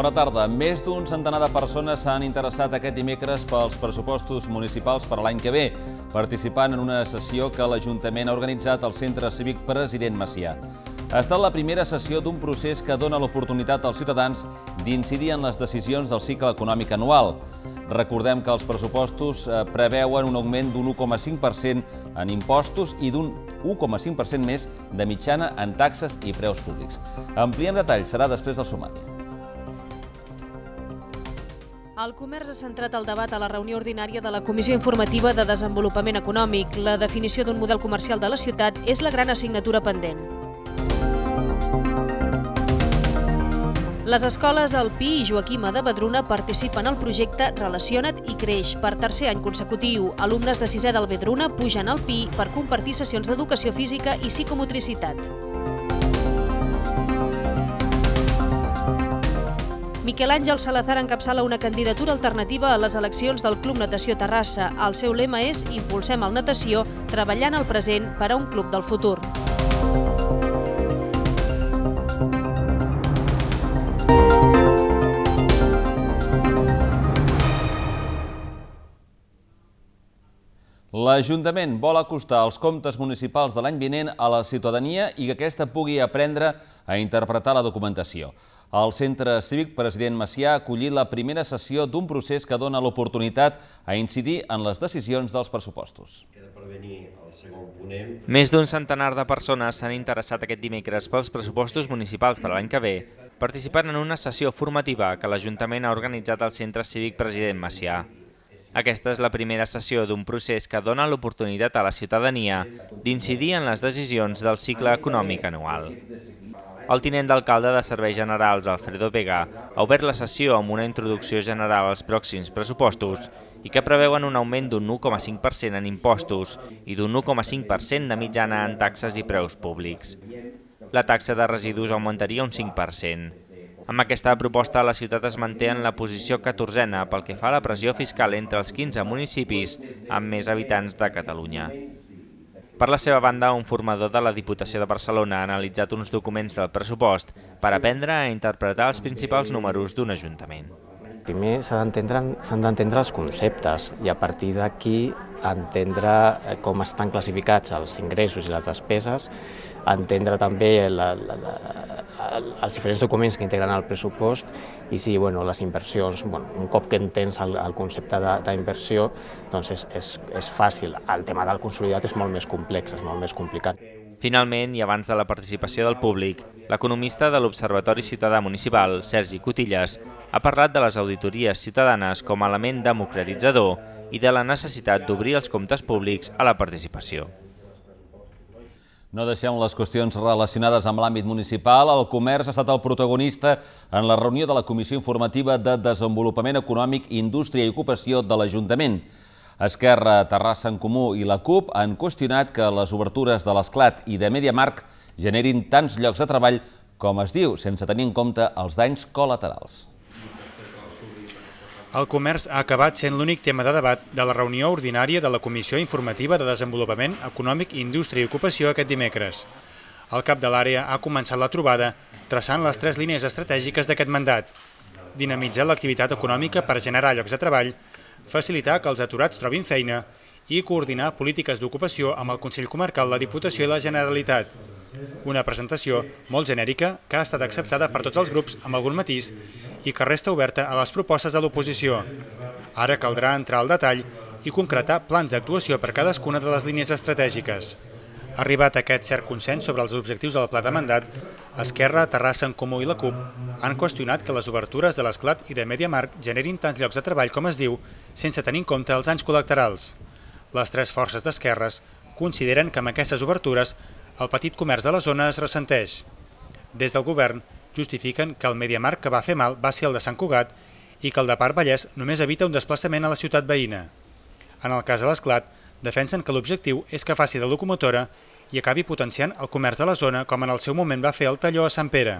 Bona tarda. Més d'un centenar de persones s'han interessat aquest dimecres pels pressupostos municipals per l'any que ve, participant en una sessió que l'Ajuntament ha organitzat al Centre Cívic President Macià. Ha estat la primera sessió d'un procés que dona l'oportunitat als ciutadans d'incidir en les decisions del cicle econòmic anual. Recordem que els pressupostos eh, preveuen un augment d'un 1,5% en impostos i d'un 1,5% més de mitjana en taxes i preus públics. Ampliem detalls, serà després del sumari. El comerç ha centrat el debat a la reunió ordinària de la Comissió Informativa de Desenvolupament Econòmic. La definició d'un model comercial de la ciutat és la gran assignatura pendent. Les escoles Alpí i Joaquima de Badruna participen al projecte Relaciona't i Creix per tercer any consecutiu. Alumnes de sisè del Badruna pugen al Pi per compartir sessions d'educació física i psicomotricitat. Miquel Àngel Salazar encapçala una candidatura alternativa a les eleccions del Club Natació Terrassa. El seu lema és Impulsem el natació, treballant el present per a un club del futur. L'Ajuntament vol acostar els comptes municipals de l'any vinent a la ciutadania i que aquesta pugui aprendre a interpretar la documentació. El Centre Cívic President Macià ha acollit la primera sessió d'un procés que dona l'oportunitat a incidir en les decisions dels pressupostos. Més d'un centenar de persones s'han interessat aquest dimecres pels pressupostos municipals per a l'any que ve, participant en una sessió formativa que l'Ajuntament ha organitzat al Centre Cívic President Macià. Aquesta és la primera sessió d'un procés que dona l'oportunitat a la ciutadania d'incidir en les decisions del cicle econòmic anual. El tinent d'alcalde de Serveis Generals, Alfredo Vega, ha obert la sessió amb una introducció general als pròxims pressupostos i que preveuen un augment d'un 1,5% en impostos i d'un 1,5% de mitjana en taxes i preus públics. La taxa de residus augmentaria un 5%. Amb aquesta proposta, la ciutat es manté en la posició 14a pel que fa a la pressió fiscal entre els 15 municipis amb més habitants de Catalunya. Per la seva banda, un formador de la Diputació de Barcelona ha analitzat uns documents del pressupost per aprendre a interpretar els principals números d'un ajuntament. Primer s'han d'entendre els conceptes i a partir d'aquí entendre eh, com estan classificats els ingressos i les despeses, entendre també la, la, la, els diferents documents que integren el pressupost i si bueno, les inversions, bueno, un cop que entens el, el concepte d'inversió, doncs és, és, és fàcil. El tema del consolidat és molt més complex, és molt més complicat. Finalment, i abans de la participació del públic, l'economista de l'Observatori Ciutadà Municipal, Sergi Cotillas, ha parlat de les auditories ciutadanes com a element democratitzador i de la necessitat d'obrir els comptes públics a la participació. No deixem les qüestions relacionades amb l'àmbit municipal. El comerç ha estat el protagonista en la reunió de la Comissió Informativa de Desenvolupament Econòmic, Indústria i Ocupació de l'Ajuntament. Esquerra, Terrassa en Comú i la CUP han qüestionat que les obertures de l'Esclat i de Mediamarc generin tants llocs de treball com es diu, sense tenir en compte els danys col·laterals. El comerç ha acabat sent l'únic tema de debat de la reunió ordinària de la Comissió Informativa de Desenvolupament Econòmic, Indústria i Ocupació aquest dimecres. El cap de l'àrea ha començat la trobada traçant les tres línies estratègiques d'aquest mandat. Dinamitzar l'activitat econòmica per generar llocs de treball, facilitar que els aturats trobin feina i coordinar polítiques d'ocupació amb el Consell Comarcal, la Diputació i la Generalitat. Una presentació molt genèrica que ha estat acceptada per tots els grups amb algun matís i que resta oberta a les propostes de l'oposició. Ara caldrà entrar al detall i concretar plans d'actuació per cadascuna de les línies estratègiques. Arribat a aquest cert consens sobre els objectius del pla de mandat, Esquerra, Terrassa, en Comú i la CUP han qüestionat que les obertures de l'Esclat i de Mediamarkt generin tants llocs de treball com es diu, sense tenir en compte els anys col·lectorals. Les tres forces d'esquerres consideren que amb aquestes obertures el petit comerç de la zona es ressenteix. Des del govern justifiquen que el Mediamarc que va fer mal va ser el de Sant Cugat i que el de Parc Vallès només evita un desplaçament a la ciutat veïna. En el cas de l'esclat, defensen que l'objectiu és que faci de locomotora i acabi potenciant el comerç de la zona com en el seu moment va fer el talló a Sant Pere.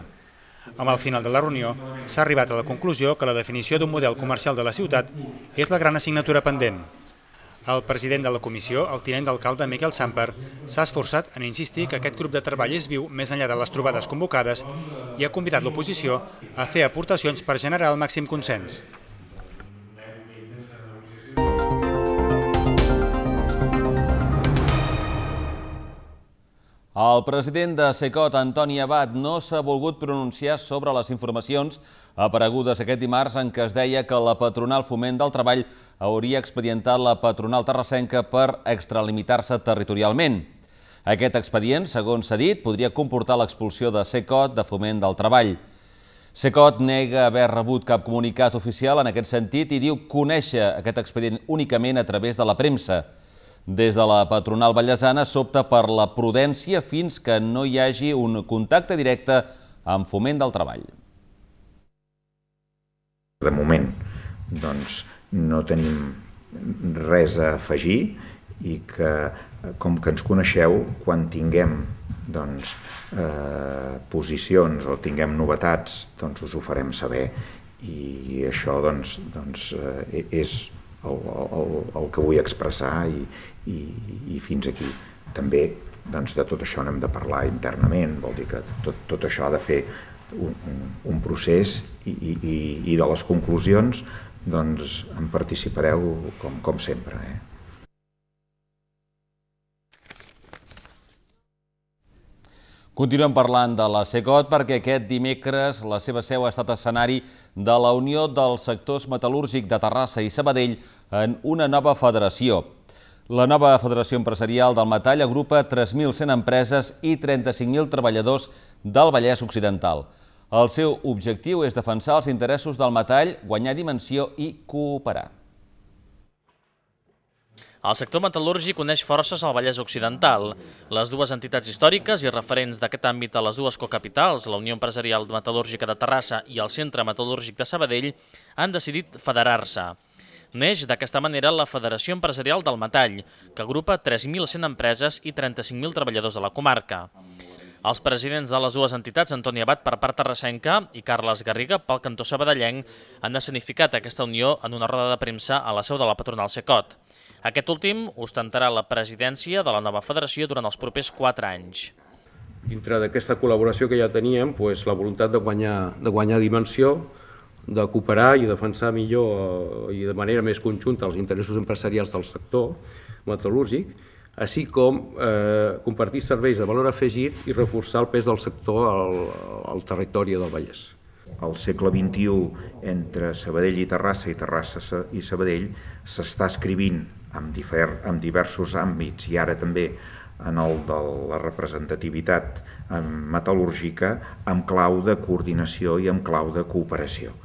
Amb el final de la reunió, s'ha arribat a la conclusió que la definició d'un model comercial de la ciutat és la gran assignatura pendent. El president de la comissió, el tinent d'alcalde Miquel Samper, s'ha esforçat en insistir que aquest grup de treball és viu més enllà de les trobades convocades i ha convidat l'oposició a fer aportacions per generar el màxim consens. El president de SECOT, Antoni Abad, no s'ha volgut pronunciar sobre les informacions aparegudes aquest dimarts en què es deia que la patronal Foment del Treball hauria expedientat la patronal terrassenca per extralimitar-se territorialment. Aquest expedient, segons s'ha dit, podria comportar l'expulsió de SECOT de Foment del Treball. SECOT nega haver rebut cap comunicat oficial en aquest sentit i diu conèixer aquest expedient únicament a través de la premsa. Des de la patronal ballesana s'opta per la prudència fins que no hi hagi un contacte directe amb foment del treball. De moment, doncs, no tenim res a afegir i que, com que ens coneixeu, quan tinguem doncs, eh, posicions o tinguem novetats, doncs us ho farem saber i això doncs, doncs, eh, és el, el, el que vull expressar i, i, i fins aquí. També doncs, de tot això n'hem de parlar internament, vol dir que tot, tot això ha de fer un, un, un procés i, i, i de les conclusions doncs, en participareu com, com sempre. Eh? Continuem parlant de la CECOT perquè aquest dimecres la seva seu ha estat escenari de la Unió dels Sectors Metal·lúrgic de Terrassa i Sabadell en una nova federació. La nova Federació Empresarial del Metall agrupa 3.100 empreses i 35.000 treballadors del Vallès Occidental. El seu objectiu és defensar els interessos del metall, guanyar dimensió i cooperar. El sector metal·lúrgic coneix forces al Vallès Occidental. Les dues entitats històriques i referents d'aquest àmbit a les dues cocapitals, la Unió Empresarial Metal·lúrgica de Terrassa i el Centre Metal·lúrgic de Sabadell, han decidit federar-se. Neix d'aquesta manera la Federació Empresarial del Metall, que agrupa 3.100 empreses i 35.000 treballadors de la comarca. Els presidents de les dues entitats, Antoni Abad per part terrassenca i Carles Garriga pel cantó sabadellenc, han escenificat aquesta unió en una roda de premsa a la seu de la patronal Secot. Aquest últim ostentarà la presidència de la nova federació durant els propers quatre anys. Dintre d'aquesta col·laboració que ja teníem, doncs, la voluntat de guanyar, de guanyar dimensió, de cooperar i defensar millor eh, i de manera més conjunta els interessos empresarials del sector metal·lúrgic, així com eh, compartir serveis de valor afegit i reforçar el pes del sector al, al territori del Vallès. Al segle XXI, entre Sabadell i Terrassa i Terrassa i Sabadell, s'està escrivint amb, difer, en diversos àmbits i ara també en el de la representativitat eh, metal·lúrgica amb clau de coordinació i amb clau de cooperació.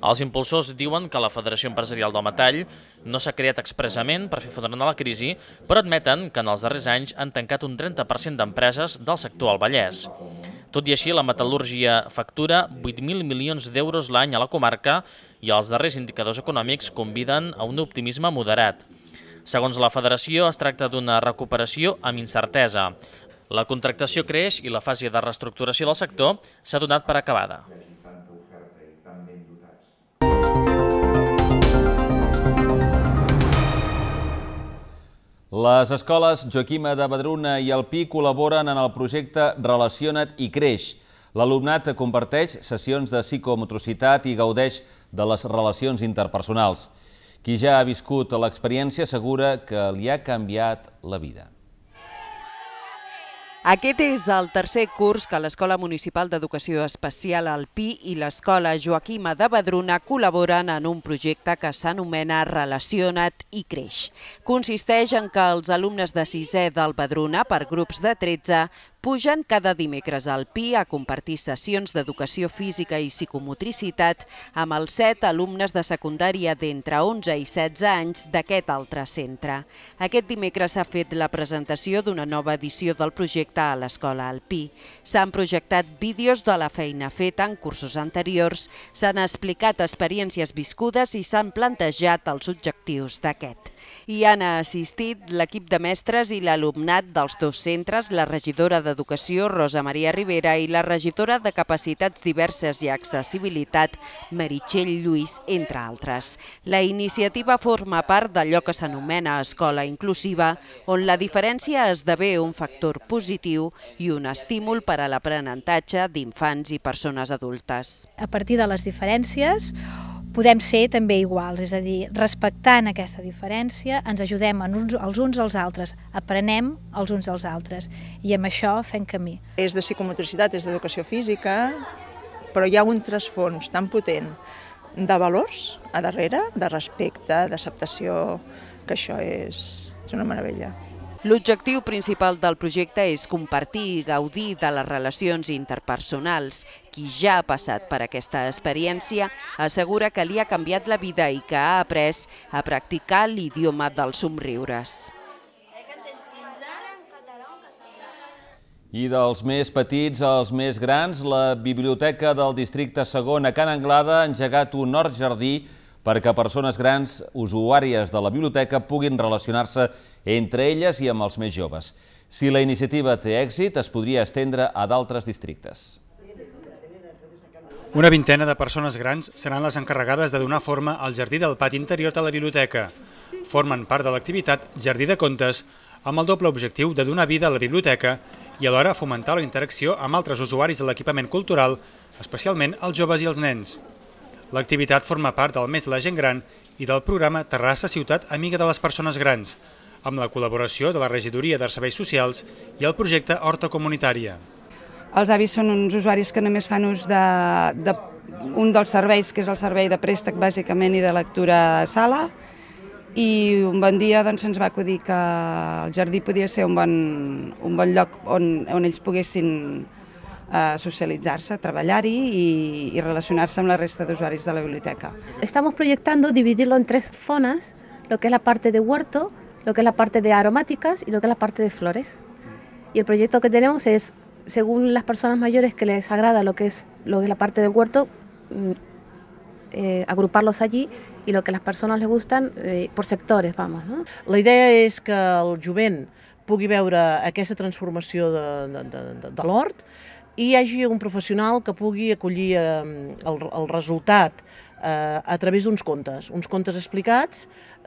Els impulsors diuen que la Federació Empresarial del Metall no s'ha creat expressament per fer front a la crisi, però admeten que en els darrers anys han tancat un 30% d'empreses del sector al Vallès. Tot i així, la metal·lúrgia factura 8.000 milions d'euros l'any a la comarca i els darrers indicadors econòmics conviden a un optimisme moderat. Segons la Federació, es tracta d'una recuperació amb incertesa. La contractació creix i la fase de reestructuració del sector s'ha donat per acabada. Les escoles Joaquima de Badruna i el Pi col·laboren en el projecte Relaciona't i Creix. L'alumnat comparteix sessions de psicomotricitat i gaudeix de les relacions interpersonals. Qui ja ha viscut l'experiència assegura que li ha canviat la vida. Aquest és el tercer curs que l'Escola Municipal d'Educació Especial Alpí i l'Escola Joaquima de Badruna col·laboren en un projecte que s'anomena Relaciona't i Creix. Consisteix en que els alumnes de sisè del Badruna, per grups de 13, pugen cada dimecres al PI a compartir sessions d'educació física i psicomotricitat amb els set alumnes de secundària d'entre 11 i 16 anys d'aquest altre centre. Aquest dimecres s'ha fet la presentació d'una nova edició del projecte a l'escola al PI. S'han projectat vídeos de la feina feta en cursos anteriors, s'han explicat experiències viscudes i s'han plantejat els objectius d'aquest. Hi han assistit l'equip de mestres i l'alumnat dels dos centres, la regidora d'Educació, Rosa Maria Rivera, i la regidora de Capacitats Diverses i Accessibilitat, Meritxell Lluís, entre altres. La iniciativa forma part d'allò que s'anomena escola inclusiva, on la diferència esdevé un factor positiu i un estímul per a l'aprenentatge d'infants i persones adultes. A partir de les diferències, podem ser també iguals, és a dir, respectant aquesta diferència, ens ajudem uns, els uns als altres, aprenem els uns als altres i amb això fem camí. És de psicomotricitat, és d'educació física, però hi ha un trasfons tan potent de valors a darrere, de respecte, d'acceptació, que això és, és una meravella. L'objectiu principal del projecte és compartir i gaudir de les relacions interpersonals. Qui ja ha passat per aquesta experiència assegura que li ha canviat la vida i que ha après a practicar l'idioma dels somriures. I dels més petits als més grans, la Biblioteca del Districte II a Can Anglada ha engegat un hort jardí perquè persones grans, usuàries de la biblioteca, puguin relacionar-se entre elles i amb els més joves. Si la iniciativa té èxit, es podria estendre a d'altres districtes. Una vintena de persones grans seran les encarregades de donar forma al jardí del pati interior de la biblioteca. Formen part de l'activitat Jardí de Contes, amb el doble objectiu de donar vida a la biblioteca i alhora fomentar la interacció amb altres usuaris de l'equipament cultural, especialment els joves i els nens. L'activitat forma part del Mes de la Gent Gran i del programa Terrassa Ciutat Amiga de les Persones Grans, amb la col·laboració de la Regidoria de Serveis Socials i el projecte Horta Comunitària. Els avis són uns usuaris que només fan ús d'un de, de un dels serveis, que és el servei de préstec bàsicament i de lectura a sala, i un bon dia doncs, ens va acudir que el jardí podia ser un bon, un bon lloc on, on ells poguessin a eh, socializarse, a trabajar i relacionar-se amb la resta d'usuaris de la biblioteca. Estamos proyectando dividirlo en tres zonas, lo que es la parte de huerto, lo que es la parte de aromáticas y lo que es la parte de flores. Y el proyecto que tenemos es, según las personas mayores que les agrada lo que es, lo que es la parte del huerto, mm, eh, agruparlos allí i el que les persones li gusten eh, per sectors, vamos. No? La idea és que el jovent pugui veure aquesta transformació de, de, de, de l'hort, i hi hagi un professional que pugui acollir eh, el, el resultat eh, a través d'uns contes, uns contes explicats,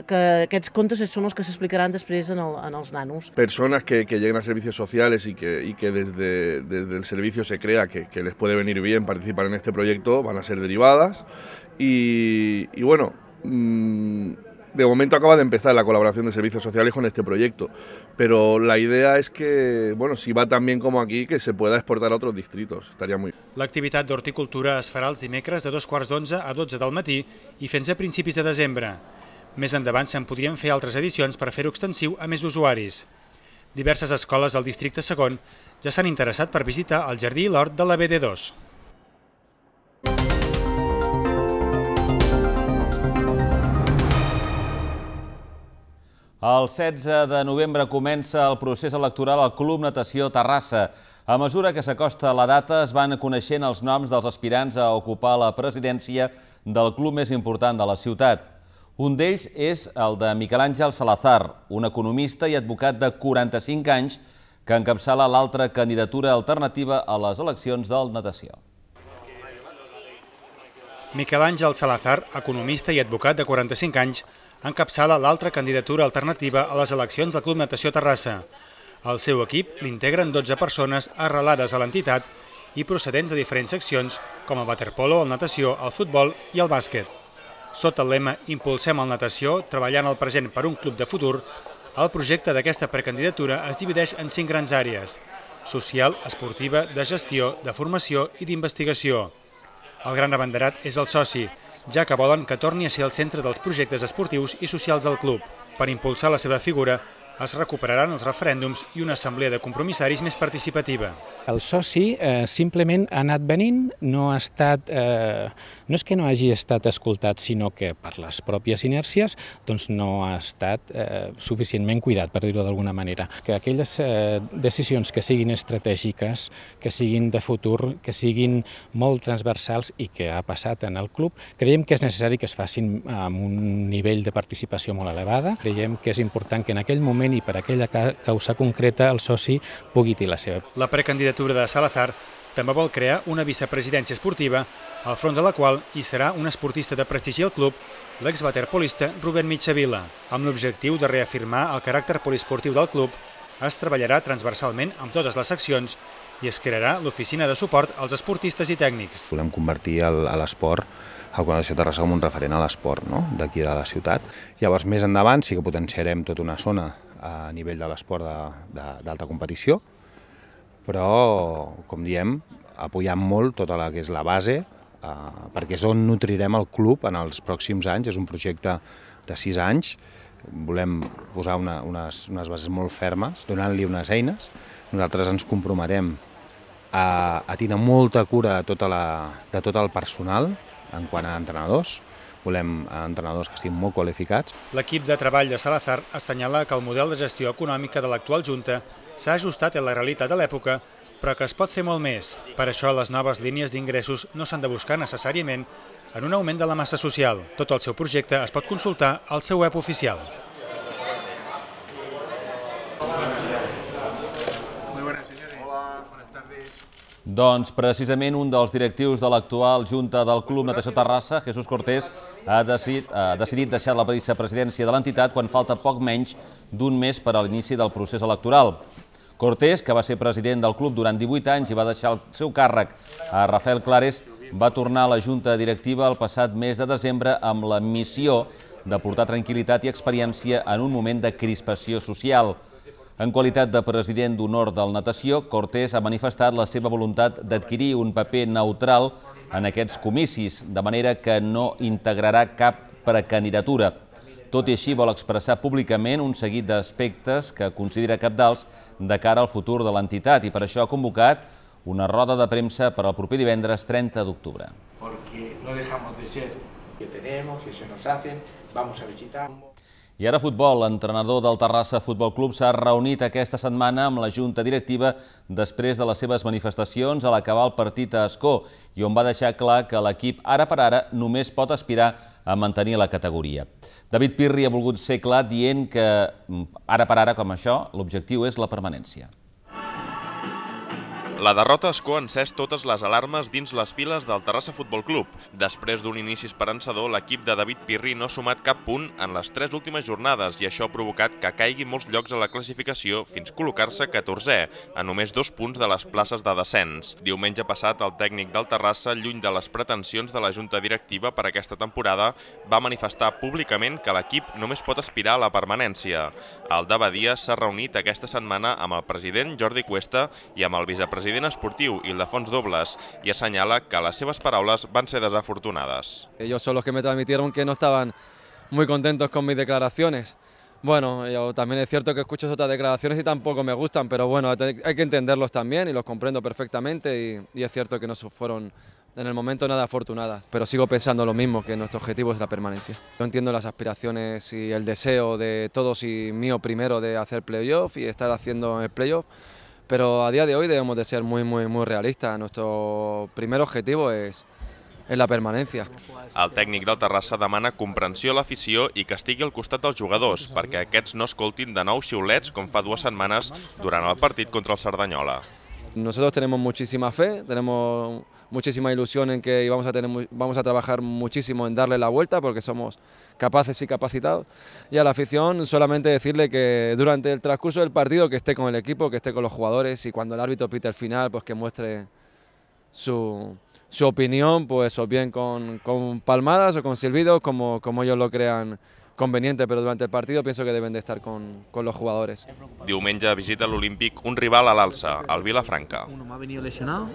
que aquests contes són els que s'explicaran després en, el, en els nanos. Persones que, que lleguen a servicios sociales i que, y que de, des del servicio se crea que, que les puede venir bien participar en este proyecto van a ser derivadas i, bueno, mmm, de momento acaba de empezar la colaboración de servicios sociales con este proyecto, pero la idea és que, bueno, si va tan bien como aquí, que se pueda exportar a otros distritos. Estaría muy L'activitat d'horticultura es farà els dimecres de dos quarts d'onze a dotze del matí i fins a principis de desembre. Més endavant se'n podrien fer altres edicions per fer-ho extensiu a més usuaris. Diverses escoles del districte segon ja s'han interessat per visitar el jardí i l'hort de la BD2. El 16 de novembre comença el procés electoral al Club Natació Terrassa. A mesura que s'acosta la data, es van coneixent els noms dels aspirants a ocupar la presidència del club més important de la ciutat. Un d'ells és el de Miquel Àngel Salazar, un economista i advocat de 45 anys que encapçala l'altra candidatura alternativa a les eleccions del Natació. Miquel Àngel Salazar, economista i advocat de 45 anys, encapçala l'altra candidatura alternativa a les eleccions del Club Natació Terrassa. El seu equip l'integren 12 persones arrelades a l'entitat i procedents de diferents seccions com el waterpolo, el natació, el futbol i el bàsquet. Sota el lema Impulsem el natació, treballant el present per un club de futur, el projecte d'aquesta precandidatura es divideix en cinc grans àrees, social, esportiva, de gestió, de formació i d'investigació. El gran abanderat és el soci, ja que volen que torni a ser el centre dels projectes esportius i socials del club. Per impulsar la seva figura, es recuperaran els referèndums i una assemblea de compromissaris més participativa. El soci eh, simplement ha anat venint, no ha estat, eh, no és que no hagi estat escoltat, sinó que per les pròpies inèrcies doncs no ha estat eh, suficientment cuidat, per dir-ho d'alguna manera. Que aquelles eh, decisions que siguin estratègiques, que siguin de futur, que siguin molt transversals i que ha passat en el club, creiem que és necessari que es facin amb un nivell de participació molt elevada. Creiem que és important que en aquell moment i per aquella causa concreta el soci pugui dir la seva. La precandidatura candidatura de Salazar també vol crear una vicepresidència esportiva, al front de la qual hi serà un esportista de prestigi al club, l'exwaterpolista Rubén Mitjavila. Amb l'objectiu de reafirmar el caràcter poliesportiu del club, es treballarà transversalment amb totes les seccions i es crearà l'oficina de suport als esportistes i tècnics. Volem convertir l'esport a la de Terrassa com un referent a l'esport no? d'aquí de la ciutat. Llavors, més endavant sí que potenciarem tota una zona a nivell de l'esport d'alta competició, però, com diem, apoyant molt tota la que és la base, eh, perquè és on nutrirem el club en els pròxims anys, és un projecte de sis anys, volem posar una, unes, unes bases molt fermes, donant-li unes eines, nosaltres ens comprometem a, a tenir molta cura de, tota la, de tot el personal en quant a entrenadors, volem eh, entrenadors que estiguin molt qualificats. L'equip de treball de Salazar assenyala que el model de gestió econòmica de l'actual Junta s'ha ajustat a la realitat de l'època, però que es pot fer molt més. Per això les noves línies d'ingressos no s'han de buscar necessàriament en un augment de la massa social. Tot el seu projecte es pot consultar al seu web oficial. Doncs precisament un dels directius de l'actual Junta del Club Natació Terrassa, Jesús Cortés, ha decidit, ha decidit deixar la vicepresidència de l'entitat quan falta poc menys d'un mes per a l'inici del procés electoral. Cortés, que va ser president del club durant 18 anys i va deixar el seu càrrec a Rafael Clares, va tornar a la Junta Directiva el passat mes de desembre amb la missió de portar tranquil·litat i experiència en un moment de crispació social. En qualitat de president d'honor del Natació, Cortés ha manifestat la seva voluntat d'adquirir un paper neutral en aquests comicis, de manera que no integrarà cap precandidatura. Tot i així, vol expressar públicament un seguit d'aspectes que considera capdals de cara al futur de l'entitat i per això ha convocat una roda de premsa per al proper divendres 30 d'octubre. Porque no dejamos de ser que tenemos, que se nos hacen, vamos a visitar... I ara futbol. L'entrenador del Terrassa Futbol Club s'ha reunit aquesta setmana amb la Junta Directiva després de les seves manifestacions a l'acabar el partit a Escó i on va deixar clar que l'equip ara per ara només pot aspirar a a mantenir la categoria. David Pirri ha volgut ser clar dient que, mm, ara per ara com això, l'objectiu és la permanència. La derrota es coencés totes les alarmes dins les files del Terrassa Futbol Club. Després d'un inici esperançador, l'equip de David Pirri no ha sumat cap punt en les tres últimes jornades i això ha provocat que caigui molts llocs a la classificació fins a col·locar-se 14è, a només dos punts de les places de descens. Diumenge passat, el tècnic del Terrassa, lluny de les pretensions de la Junta Directiva per aquesta temporada, va manifestar públicament que l'equip només pot aspirar a la permanència. El Dabadia s'ha reunit aquesta setmana amb el president Jordi Cuesta i amb el vicepresident presidente esportiu Ildefons Dobles ...y señala que las seves paraules van ser desafortunadas Ellos son los que me transmitieron que no estaban muy contentos con mis declaraciones. Bueno, yo también es cierto que escucho otras declaraciones y tampoco me gustan, pero bueno, hay que entenderlos también y los comprendo perfectamente y, y es cierto que no fueron en el momento nada afortunadas, pero sigo pensando lo mismo, que nuestro objetivo es la permanencia. Yo entiendo las aspiraciones y el deseo de todos y mío primero de hacer playoff y estar haciendo el playoff, Pero a día de hoy debemos de ser muy, muy, muy realistas. Nuestro primer objetivo es, en la permanència. El tècnic del Terrassa demana comprensió a l'afició i que estigui al costat dels jugadors, perquè aquests no escoltin de nou xiulets com fa dues setmanes durant el partit contra el Cerdanyola. Nosotros tenemos muchísima fe, tenemos muchísima ilusión en que vamos a, tener, vamos a trabajar muchísimo en darle la vuelta porque somos capaces y capacitados. Y a la afición solamente decirle que durante el transcurso del partido que esté con el equipo, que esté con los jugadores y cuando el árbitro pite el final, pues que muestre su, opinión, pues o bien con, con palmadas o con silbidos, como, como ellos lo crean conveniente, pero durante el partido pienso que deben de estar con, con los jugadores. Diumenge visita l'Olímpic un rival a l'alça, el Vilafranca. Uno m'ha venido lesionado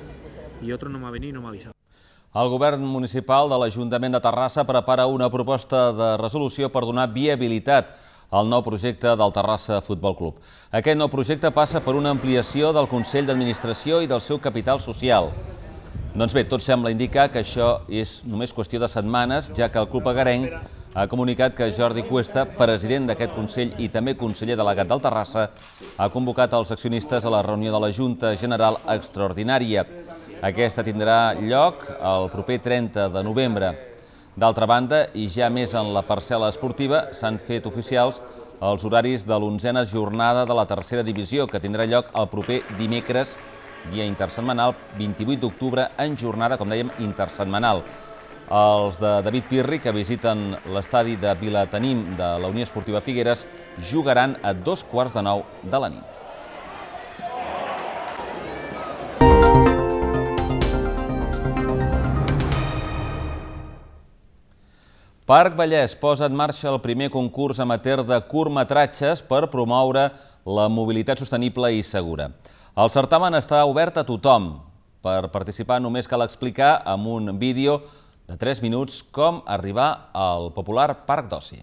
y otro no m'ha venido y no m'ha avisado. El govern municipal de l'Ajuntament de Terrassa prepara una proposta de resolució per donar viabilitat al nou projecte del Terrassa Futbol Club. Aquest nou projecte passa per una ampliació del Consell d'Administració i del seu capital social. Doncs bé, tot sembla indicar que això és només qüestió de setmanes, ja que el club agarenc ha comunicat que Jordi Cuesta, president d'aquest Consell i també conseller delegat del Terrassa, ha convocat els accionistes a la reunió de la Junta General Extraordinària. Aquesta tindrà lloc el proper 30 de novembre. D'altra banda, i ja més en la parcel·la esportiva, s'han fet oficials els horaris de l'onzena jornada de la tercera divisió, que tindrà lloc el proper dimecres, dia intersetmanal, 28 d'octubre, en jornada, com dèiem, intersetmanal. Els de David Pirri, que visiten l'estadi de Vilatenim de la Unió Esportiva Figueres, jugaran a dos quarts de nou de la nit. Parc Vallès posa en marxa el primer concurs amateur de curtmetratges per promoure la mobilitat sostenible i segura. El certamen està obert a tothom. Per participar només cal explicar amb un vídeo de 3 minuts com arribar al popular Parc d'Oci.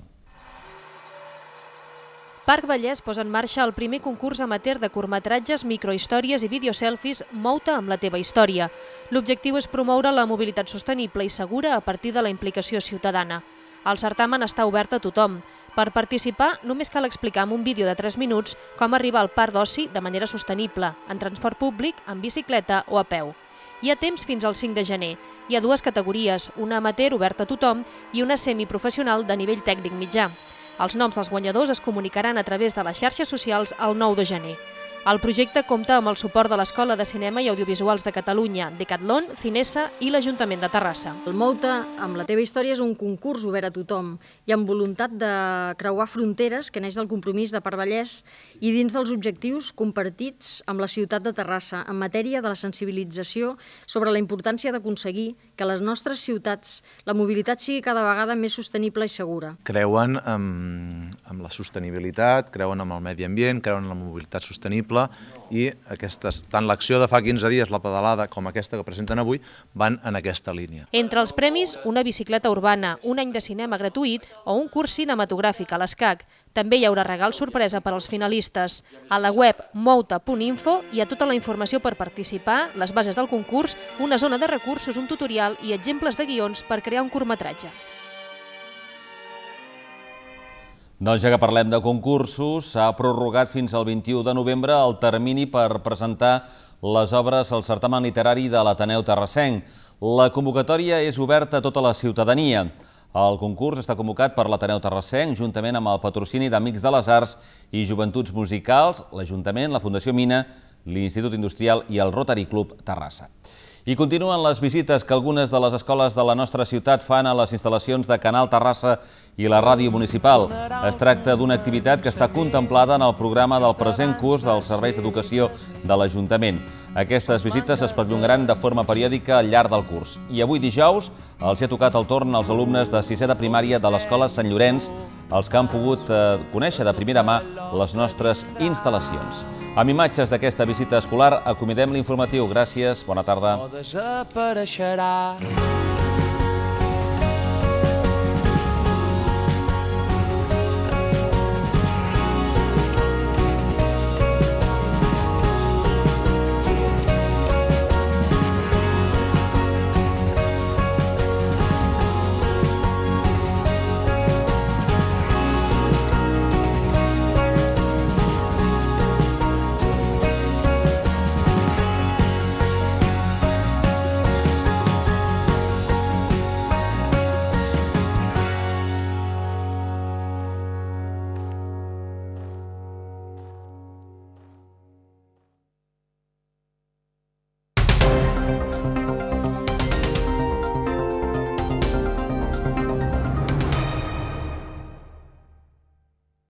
Parc Vallès posa en marxa el primer concurs amateur de curtmetratges, microhistòries i videoselfies Mouta amb la teva història. L'objectiu és promoure la mobilitat sostenible i segura a partir de la implicació ciutadana. El certamen està obert a tothom. Per participar, només cal explicar en un vídeo de 3 minuts com arribar al parc d'oci de manera sostenible, en transport públic, en bicicleta o a peu. Hi ha temps fins al 5 de gener. Hi ha dues categories, una amateur oberta a tothom i una semiprofessional de nivell tècnic mitjà. Els noms dels guanyadors es comunicaran a través de les xarxes socials el 9 de gener. El projecte compta amb el suport de l'Escola de Cinema i Audiovisuals de Catalunya, Decathlon, Cinesa i l'Ajuntament de Terrassa. El Mouta, amb la teva història, és un concurs obert a tothom i amb voluntat de creuar fronteres que neix del compromís de Vallès i dins dels objectius compartits amb la ciutat de Terrassa en matèria de la sensibilització sobre la importància d'aconseguir que les nostres ciutats, la mobilitat sigui cada vegada més sostenible i segura. Creuen en, en la sostenibilitat, creuen en el medi ambient, creuen en la mobilitat sostenible i aquestes, tant l'acció de fa 15 dies, la pedalada, com aquesta que presenten avui, van en aquesta línia. Entre els premis, una bicicleta urbana, un any de cinema gratuït o un curs cinematogràfic a l'ESCAC. També hi haurà regal sorpresa per als finalistes. A la web mouta.info hi ha tota la informació per participar, les bases del concurs, una zona de recursos, un tutorial i exemples de guions per crear un curtmetratge. Doncs ja que parlem de concursos, s'ha prorrogat fins al 21 de novembre el termini per presentar les obres al certamen literari de l'Ateneu Terrassenc. La convocatòria és oberta a tota la ciutadania. El concurs està convocat per l'Ateneu Terrassenc, juntament amb el patrocini d'Amics de les Arts i Joventuts Musicals, l'Ajuntament, la Fundació Mina, l'Institut Industrial i el Rotary Club Terrassa. I continuen les visites que algunes de les escoles de la nostra ciutat fan a les instal·lacions de Canal Terrassa i la ràdio municipal. Es tracta d'una activitat que està contemplada en el programa del present curs dels serveis d'educació de l'Ajuntament. Aquestes visites es perllongaran de forma periòdica al llarg del curs. I avui dijous els hi ha tocat el torn als alumnes de sisè de primària de l'Escola Sant Llorenç, els que han pogut eh, conèixer de primera mà les nostres instal·lacions. Amb imatges d'aquesta visita escolar, acomidem l'informatiu. Gràcies, bona tarda. desapareixerà.